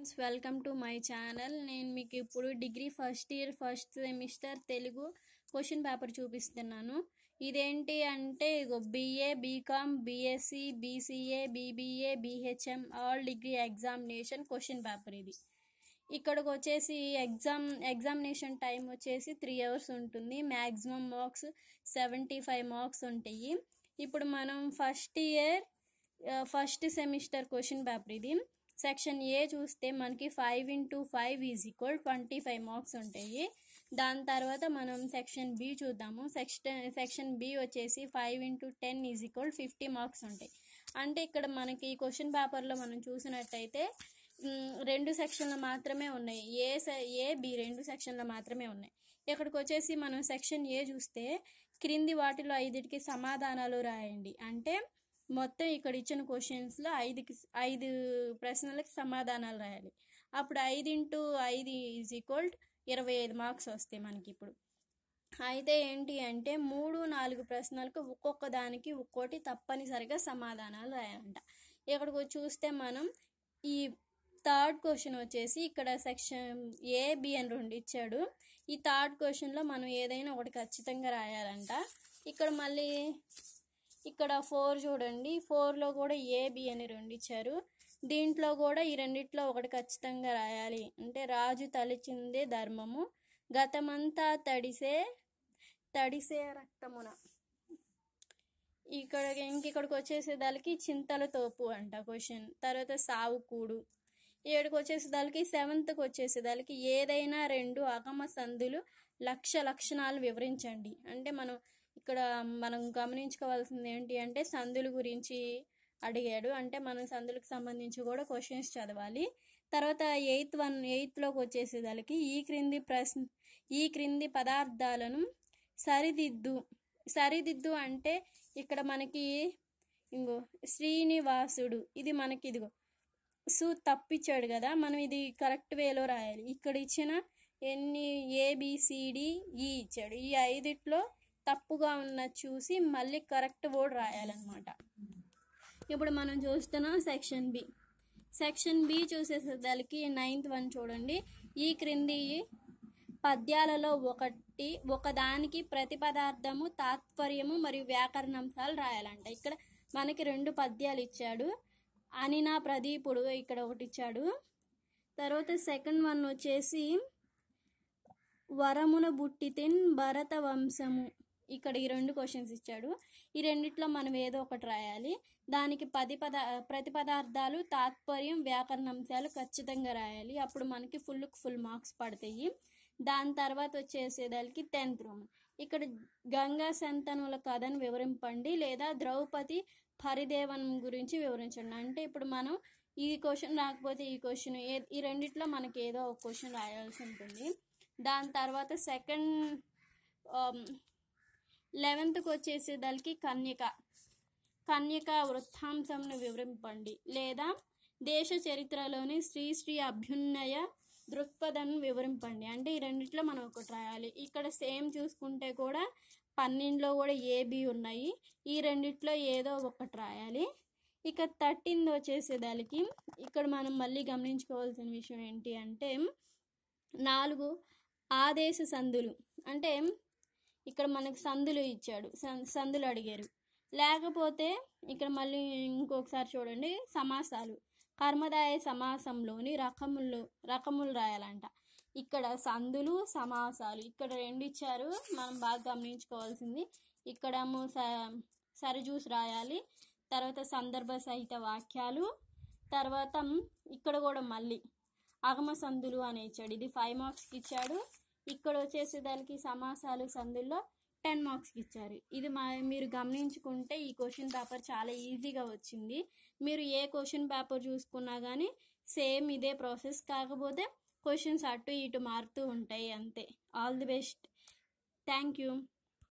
friends welcome to my channel నేను మీకు ఇప్పుడు degree first year first semester Telugu question paper చూపిస్తున్నాను ఇదేంటి అంటే ఇగో BA BCom BSc BCA BBA BHM all degree examination question paper ఇది ఇక్కడికి వచ్చేసి ఎగ్జామ్ ఎగ్జామినేషన్ టైం వచ్చేసి త్రీ అవర్స్ ఉంటుంది maximum marks seventy five marks ఉంటాయి ఇప్పుడు మనం first year first semester question paper ఇది సెక్షన్ ఏ చూస్తే మనకి five into five is equal twenty five marks ఉంటాయి దాని తర్వాత మనం సెక్షన్ బి చూద్దాము సెక్షన్ సెక్షన్ బి వచ్చేసి five into ten is equal fifty marks ఉంటాయి అంటే ఇక్కడ మనకి క్వశ్చన్ పేపర్లో మనం చూసినట్టయితే రెండు సెక్షన్లు మాత్రమే ఉన్నాయి ఏ ఏ బి రెండు సెక్షన్లు మాత్రమే ఉన్నాయి ఇక్కడికి వచ్చేసి మనం సెక్షన్ ఏ చూస్తే క్రింది వాటిలో ఐదుటికి సమాధానాలు రాయండి అంటే మొత్తం ఇక్కడ ఇచ్చిన క్వశ్చన్స్లో ఐదుకి ఐదు ప్రశ్నలకి సమాధానాలు రాయాలి అప్పుడు ఐదు ఇంటూ ఐదు ఈజ్ ఈక్వల్ ఇరవై ఐదు మార్క్స్ వస్తాయి మనకి ఇప్పుడు అయితే ఏంటి అంటే మూడు నాలుగు ప్రశ్నలకు ఒక్కొక్క దానికి ఒక్కోటి తప్పనిసరిగా సమాధానాలు రాయాలంట ఇక్కడ చూస్తే మనం ఈ థర్డ్ క్వశ్చన్ వచ్చేసి ఇక్కడ సెక్షన్ ఏ బి అని రెండు ఇచ్చాడు ఈ థర్డ్ క్వశ్చన్లో మనం ఏదైనా ఒకటి ఖచ్చితంగా రాయాలంట ఇక్కడ మళ్ళీ ఇక్కడ ఫోర్ చూడండి ఫోర్లో కూడా ఏబి అని రెండు ఇచ్చారు దీంట్లో కూడా ఈ రెండిట్లో ఒకటి ఖచ్చితంగా రాయాలి అంటే రాజు తలిచిందే ధర్మము గతమంతా తడిసే తడిసే రక్తమున ఇక్కడ ఇంకిక్కడికి వచ్చేసేదానికి చింతల తోపు అంట క్వశ్చన్ తర్వాత సావు కూడు ఏడుకు వచ్చేసేదానికి సెవెంత్కి వచ్చేసేదానికి ఏదైనా రెండు అగమ సందులు లక్ష లక్షణాలు వివరించండి అంటే మనం ఇక్కడ మనం గమనించుకోవాల్సింది ఏంటి అంటే సందుల గురించి అడిగాడు అంటే మనం సందులకు సంబంధించి కూడా క్వశ్చన్స్ చదవాలి తర్వాత ఎయిత్ వన్ ఎయిత్లోకి వచ్చేసేదానికి ఈ క్రింది ప్రశ్న ఈ క్రింది పదార్థాలను సరిదిద్దు సరిదిద్దు అంటే ఇక్కడ మనకి ఇంగో శ్రీనివాసుడు ఇది మనకి ఇదిగో సు తప్పిచ్చాడు కదా మనం ఇది కరెక్ట్ వేలో రాయాలి ఇక్కడ ఇచ్చిన ఎన్ని ఏబిసిడి ఈ e ఇచ్చాడు ఈ ఐదిట్లో తప్పుగా ఉన్న చూసి మళ్ళీ కరెక్ట్ వర్డ్ రాయాలన్నమాట ఇప్పుడు మనం చూస్తున్నాం సెక్షన్ బి సెక్షన్ బి చూసేసరికి నైన్త్ వన్ చూడండి ఈ క్రింది పద్యాలలో ఒకటి ఒకదానికి ప్రతి పదార్థము తాత్పర్యము మరియు వ్యాకరణాంశాలు రాయాలంట ఇక్కడ మనకి రెండు పద్యాలు ఇచ్చాడు అనినా ప్రదీపుడు ఇక్కడ ఒకటి ఇచ్చాడు తర్వాత సెకండ్ వన్ వచ్చేసి వరమున బుట్టితిన్ భరత వంశము ఇక్కడ ఈ రెండు క్వశ్చన్స్ ఇచ్చాడు ఈ రెండిట్లో మనం ఏదో ఒకటి రాయాలి దానికి పది పద ప్రతి పదార్థాలు తాత్పర్యం వ్యాకరణాంశాలు ఖచ్చితంగా రాయాలి అప్పుడు మనకి ఫుల్కి ఫుల్ మార్క్స్ పడతాయి దాని తర్వాత వచ్చేసేదానికి టెన్త్ రూమ్ ఇక్కడ గంగా సంతనుల కథను వివరింపండి లేదా ద్రౌపది పరిదేవనం గురించి వివరించండి అంటే ఇప్పుడు మనం ఈ క్వశ్చన్ రాకపోతే ఈ క్వశ్చన్ ఏ ఈ రెండిట్లో మనకి ఏదో ఒక క్వశ్చన్ రాయాల్సి ఉంటుంది దాని తర్వాత సెకండ్ లెవెన్త్కి వచ్చేసేదానికి కన్యక కన్యక వృత్తాంశంను వివరింపండి లేదా దేశ చరిత్రలోని శ్రీ శ్రీ అభ్యున్నయ దృక్పథం వివరింపండి అంటే ఈ రెండిట్లో మనం ఒకటి రాయాలి ఇక్కడ సేమ్ చూసుకుంటే కూడా పన్నెండులో కూడా ఏబి ఉన్నాయి ఈ రెండిట్లో ఏదో ఒకటి రాయాలి ఇక థర్టీన్ వచ్చేసేదానికి ఇక్కడ మనం మళ్ళీ గమనించుకోవాల్సిన విషయం ఏంటి అంటే నాలుగు ఆదేశ సందులు అంటే ఇక్కడ మనకు సందులు ఇచ్చాడు సందులు అడిగారు లేకపోతే ఇక్కడ మళ్ళీ ఇంకొకసారి చూడండి సమాసాలు కర్మదాయ సమాసంలోని రకములు రకములు రాయాలంట ఇక్కడ సందులు సమాసాలు ఇక్కడ రెండు ఇచ్చారు మనం బాగా గమనించుకోవాల్సింది ఇక్కడము స సరిజూసి రాయాలి తర్వాత సందర్భ సహిత వాక్యాలు తర్వాత ఇక్కడ కూడా మళ్ళీ అగమ సందులు అని ఇచ్చాడు ఇది ఫైవ్ మార్క్స్కి ఇచ్చాడు ఇక్కడ వచ్చేసేదానికి సమాసాలు సందుల్లో టెన్ మార్క్స్కి ఇచ్చారు ఇది మా మీరు గమనించుకుంటే ఈ క్వశ్చన్ పేపర్ చాలా ఈజీగా వచ్చింది మీరు ఏ క్వశ్చన్ పేపర్ చూసుకున్నా కానీ సేమ్ ఇదే ప్రాసెస్ కాకపోతే క్వశ్చన్స్ అటు ఇటు మారుతూ ఉంటాయి అంతే all the best thank you